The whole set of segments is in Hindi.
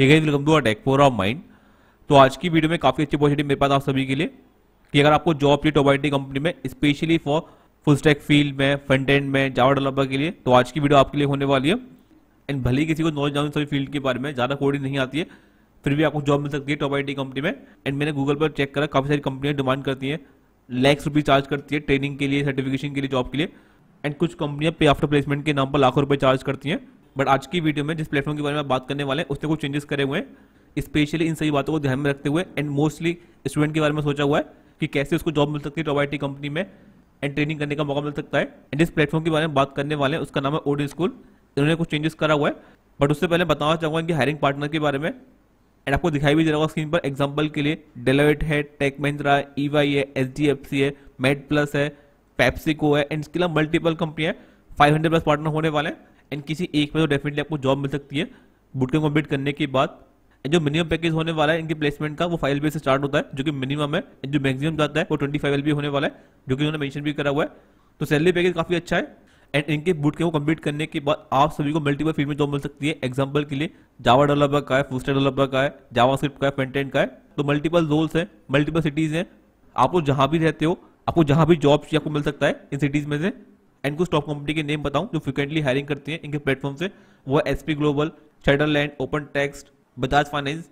ये guys welcome to of mind तो आज की वीडियो में काफ़ी अच्छी पॉजिटिव मेरे पास आप सभी के लिए कि अगर आपको जॉब चाहिए टोबाइटी कंपनी में specially for full stack field में फ्रंट एंड में जावा डेवलपर के लिए तो आज की वीडियो आपके लिए होने वाली है एंड भले ही किसी को नॉलेज जान सभी फील्ड के बारे में ज़्यादा कोडिंग नहीं आती है फिर भी आपको जॉब मिल सकती है टॉप आई कंपनी में एंड मैंने गूगल पर चेक करा काफ़ी सारी कंपनियां डिमांड करती हैं लैक्स रुपये चार्ज करती है ट्रेनिंग के लिए सर्टिफिकेशन के लिए जॉब के लिए एंड कुछ कंपनियां पे आफ्टर प्लेसमेंट के नाम पर लाखों रुपये चार्ज करती हैं बट आज की वीडियो में जिस प्लेटफॉर्म के बारे में बात करने वाले हैं उसने कुछ चेंजेस करे हुए हैं स्पेशली इन सभी बातों को ध्यान में रखते हुए एंड मोस्टली स्टूडेंट के बारे में सोचा हुआ है कि कैसे उसको जॉब मिल सकती है टॉप आई कंपनी में एंड ट्रेनिंग करने का मौका मिल सकता है एंड इस प्लेटफॉर्म के बारे में बात करने वाले हैं उसका नाम है ओल्ड स्कूल इन्होंने कुछ चेंजेस करा हुआ है बट उससे पहले बताना चाहूँगा इनकी हायरिंग पार्टनर के बारे में एंड आपको दिखाई भी दे रहा होगा स्क्रीन पर एग्जाम्पल के लिए डेलोइट है टेक महिंद्रा ई वाई है एच डी एफ सी है मेड प्लस है पैप्सिको है एंड इसके अलावा मल्टीपल कंपनी है 500 प्लस पार्टनर होने वाले हैं एंड किसी एक में तो डेफिनेटली आपको जॉब मिल सकती है बूटकैम्प कम्प्लीट करने के बाद जो मिनिमम पैकेज होने वाला है इनके प्लेसमेंट का वो फाइव एल से स्टार्ट होता है जो कि मिनिमम है जो मैक्सिमम जाता है वो ट्वेंटी फाइव एल होने वाला है जो कि उन्होंने मेंशन भी करा हुआ है तो सैलरी पैकेज काफ़ी अच्छा है एंड इनके बूट को कंप्लीट करने के बाद आप सभी को मल्टीपल फील्ड में जॉब मिल सकती है एग्जाम्पल के लिए जावा डेवलपर का है फूस्टर डेवलपर का है जावा स्क्रिप्ट का है फ्रंटेंट का है तो मल्टीपल रोल्स है मल्टीपल सिटीज़ हैं आप लोग जहाँ भी रहते हो आपको जहाँ भी जॉब आपको मिल सकता है इन सिटीज़ में से एंड कुछ टॉप कंपनी के नेम बताऊं जो फ्रिक्वेंटली हायरिंग करती है इनके प्लेटफॉर्म से वो S P Global Sutherland Open Text Bajaj Finance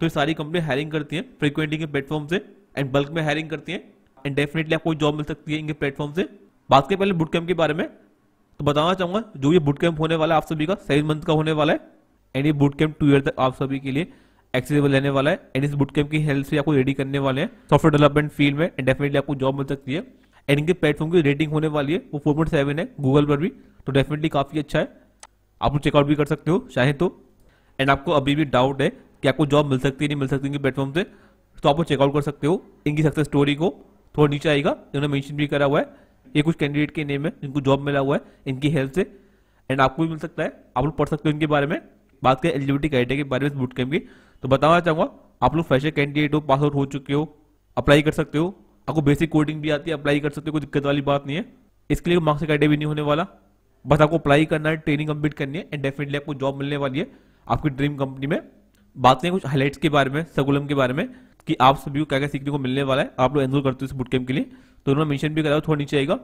तो ये सारी कंपनी हायरिंग करती है फ्रिक्वेंटली के प्लेटफॉर्म से एंड बल्क में हायरिंग करती है एंड डेफिनेटली आपको जॉब मिल सकती है इनके प्लेटफॉर्म से बात करें पहले बुट कैम्प के बारे में तो बताना चाहूंगा जो ये बुट कैम्प होने वाला है आप सभी का सेवन मंथ का होने वाला है एंड ये बुट कैम्प टू ईयर तक आप सभी के लिए एक्सेसिबल रहने वाला है एंड इस बुट कैम्प की हेल्प से आपको रेडी करने वाले हैं सॉफ्टवेयर डेवलपमेंट फील्ड में एंड डेफिनेटली आपको जॉब मिल सकती है एंड इनके प्लेटफॉर्म की रेटिंग होने वाली है वो फोर पॉइंट सेवन है गूगल पर भी तो डेफिनेटली काफ़ी अच्छा है आप लोग चेकआउट भी कर सकते हो चाहे तो एंड आपको अभी भी डाउट है कि आपको जॉब मिल सकती है नहीं मिल सकती इनके प्लेटफॉर्म से तो आप वो चेकआउट कर सकते हो इनकी सक्सेस स्टोरी को थोड़ा नीचे आएगा इन्होंने मैंशन भी करा हुआ है ये कुछ कैंडिडेट के नेम है जिनको जॉब मिला हुआ है इनकी हेल्प से एंड आपको भी मिल सकता है आप लोग पढ़ सकते हो इनके बारे में बात करें एलिजिबिलिटी क्राइटेरिया के बारे में बूट कैम्प की तो बताना चाहूँगा आप लोग फ्रेशर कैंडिडेट हो पास आउट हो चुके हो अप्लाई कर सकते हो आपको बेसिक कोडिंग भी आती है अप्लाई कर सकते हो कोई दिक्कत वाली बात नहीं है इसके लिए मार्क्स का भी नहीं होने वाला बस आपको अप्लाई करना है ट्रेनिंग कंप्लीट करनी है एंड डेफिनेटली आपको जॉब मिलने वाली है आपकी ड्रीम कंपनी में बातें कुछ हाईलाइट्स के बारे में सकुलम के बारे में कि आप सभी को क्या क्या सीखने को मिलने वाला है आप लोग एनरोल करते हो इस बुट के लिए तो उन्होंने मेंशन भी कराओ थोड़ा नीचे आएगा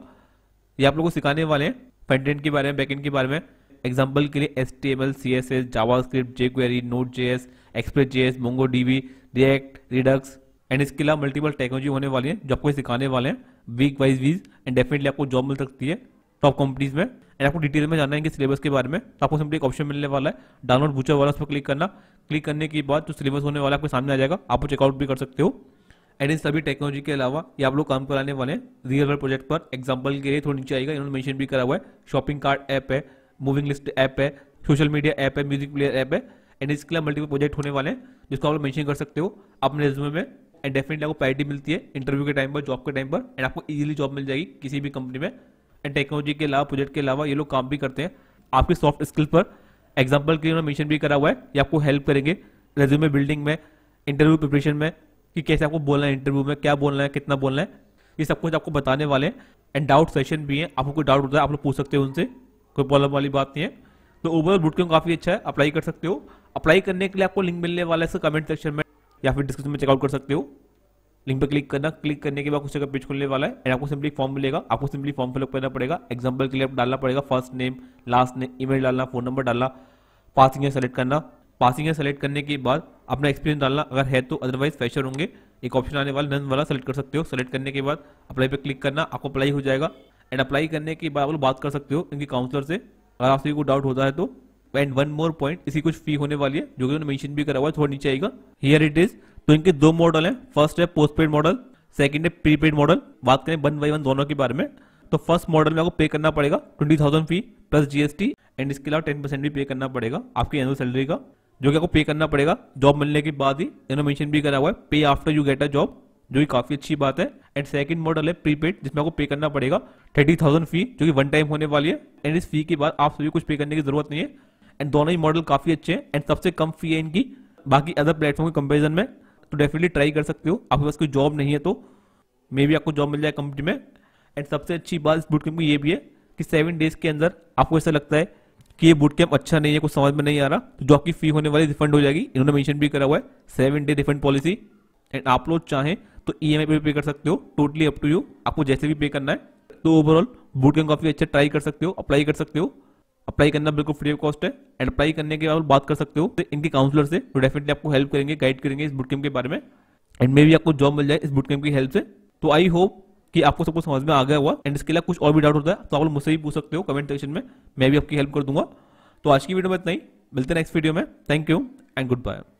ये आप लोग को सिखाने वाले हैं फ्रंट के बारे में बैक के बारे में एग्जाम्पल के लिए S T M L C S S JavaScript J query node J S Express J S Mongo D React Redux and इसके अलावा मल्टीपल टेक्नोलॉजी होने वाली है जो आपको सिखाने वाले हैं week wise weeks and definitely आपको जॉब मिल सकती है टॉप कंपनीज में एंड आपको डिटेल में जानना है कि सिलेबस के बारे में तो आपको सिंपली एक ऑप्शन मिलने वाला है डाउनलोड पूछा वाला उस पर क्लिक करना क्लिक करने के बाद जो सिलेबस होने वाला आपके सामने आ जाएगा आप चेकआउट भी कर सकते हो एंड इन सभी टेक्नोलॉजी के अलावा ये आप लोग काम कराने वाले हैं रियल वर्ल्ड प्रोजेक्ट पर एग्जाम्पल के लिए थोड़ी नीचे आएगा इन्होंने मैंशन भी करा हुआ है शॉपिंग कार्ड ऐप है मूविंग लिस्ट ऐप है सोशल मीडिया ऐप है म्यूजिक प्लेयर ऐप है एंड इसके अलावा मल्टीपल प्रोजेक्ट होने वाले हैं जिसको आप लोग मैंशन कर सकते हो अपने रिज्यूमे में एंड डेफिनेटली आपको प्राइटी मिलती है इंटरव्यू के टाइम पर जॉब के टाइम पर एंड आपको ईजिली जॉब मिल जाएगी किसी भी कंपनी में एंड टेक्नोलॉजी के अलावा प्रोजेक्ट के अलावा ये लोग काम भी करते हैं आपके सॉफ्ट स्किल पर एग्जाम्पल के उन्होंने मेंशन भी करा हुआ है ये आपको हेल्प करेंगे रेज्यूमे बिल्डिंग में इंटरव्यू प्रिपरेशन में कि कैसे आपको बोलना है इंटरव्यू में क्या बोलना है कितना बोलना है ये सब कुछ आपको बताने वाले हैं एंड डाउट सेशन भी हैं आपको कोई डाउट होता है आप लोग पूछ सकते हो उनसे कोई प्रॉब्लम वाली बात नहीं है तो ओवरऑल बुटकिंग काफ़ी अच्छा है अप्लाई कर सकते हो अप्लाई करने के लिए आपको लिंक मिलने वाला है कमेंट सेक्शन में या फिर डिस्क्रिप्शन में चेकआउट कर सकते हो लिंक पर क्लिक करना क्लिक करने के बाद कुछ जगह पेज खुलने वाला है एंड आपको सिंपली फॉर्म मिलेगा आपको सिंपली फॉर्म फिलअप करना पड़ेगा एग्जाम्पल के लिए आप डालना पड़ेगा first name last name email डालना फोन नंबर डालना पासिंग ईयर सेलेक्ट करना पासिंग ईयर सेलेक्ट करने के बाद अपना एक्सपीरियंस डालना अगर है तो अदरवाइज फ्रेशर होंगे एक ऑप्शन आने वाला नन वाला सेलेक्ट कर सकते हो सेलेक्ट करने के बाद अप्लाई पर क्लिक करना आपको अप्लाई हो जाएगा एंड अप्लाई करने के बाद आप लोग बात कर सकते हो इनके काउंसलर से अगर आप सभी को डाउट होता है तो एंड वन मोर पॉइंट इसी कुछ फी होने वाली है जो कि उन्होंने मेंशन भी करा हुआ है थोड़ा नीचे आएगा हियर इट इज तो इनके दो मॉडल हैं फर्स्ट है पोस्टपेड मॉडल सेकंड है प्रीपेड मॉडल बात करें वन बाई वन दोनों के बारे में तो फर्स्ट मॉडल में आपको पे करना पड़ेगा twenty thousand fee plus GST and इसके अलावा टेन परसेंट भी पे करना पड़ेगा आपकी एनुअल सैलरी का जो कि आपको पे करना पड़ेगा जॉब मिलने के बाद ही इन्होंने मेंशन भी करा हुआ है pay after you get a job जो कि काफी अच्छी बात है एंड सेकंड मॉडल है प्रीपेड जिसमें आपको पे करना पड़ेगा थर्टी थाउजेंड फी जो कि वन टाइम होने वाली है एंड इस फी के बाद आप सभी कुछ पे करने की जरूरत नहीं है एंड दोनों ही मॉडल काफी अच्छे हैं एंड सबसे कम फी है इनकी बाकी अदर प्लेटफॉर्म के कंपेरिजन में तो डेफिनेटली ट्राई कर सकते हो आपके पास कोई जॉब नहीं है तो मे बी आपको जॉब मिल जाए कंपनी में एंड सबसे अच्छी बात इस कैम्प की ये भी है कि सेवन डेज के अंदर आपको ऐसा लगता है कि ये कैम्प अच्छा नहीं है कुछ समझ में नहीं आ रहा तो जो आपकी फी होने वाली रिफंड हो जाएगी इन्होंने मैंशन भी करा हुआ है seven day refund policy and आप लोग चाहें तो ई एम आई पे पे कर सकते हो टोटली अप टू यू आपको जैसे भी पे करना है तो ओवरऑल बूटकैम्प काफी अच्छा ट्राई कर सकते हो अप्लाई कर सकते हो अप्लाई करना बिल्कुल फ्री ऑफ कॉस्ट है एंड अप्लाई करने के बाद बात कर सकते हो तो इनके काउंसलर से तो डेफिनेटली आपको हेल्प करेंगे गाइड करेंगे इस बुटकेम के बारे में एंड मे भी आपको जॉब मिल जाए इस बुटकेम की हेल्प से तो आई होप कि आपको सबको समझ में आ गया हुआ एंड इसके अलावा कुछ और भी डाउट होता है तो आप लोग मुझसे भी पूछ सकते हो कमेंट सेक्शन में मैं भी आपकी हेल्प कर दूंगा तो आज की वीडियो में इतना ही मिलते हैं नेक्स्ट वीडियो में thank you and good bye